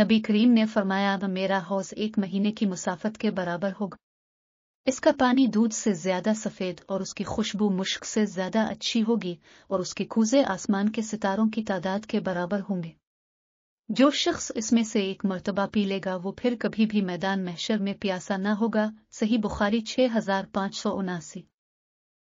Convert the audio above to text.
नबी करीम ने फरमाया अब मेरा हौज एक महीने की मुसाफत के बराबर होगा इसका पानी दूध से ज्यादा सफ़ेद और उसकी खुशबू मुश्क से ज्यादा अच्छी होगी और उसके कूजे आसमान के सितारों की तादाद के बराबर होंगे जो शख्स इसमें से एक मरतबा पी लेगा वो फिर कभी भी मैदान महशर में प्यासा न होगा सही बुखारी छह हजार पांच सौ उनासी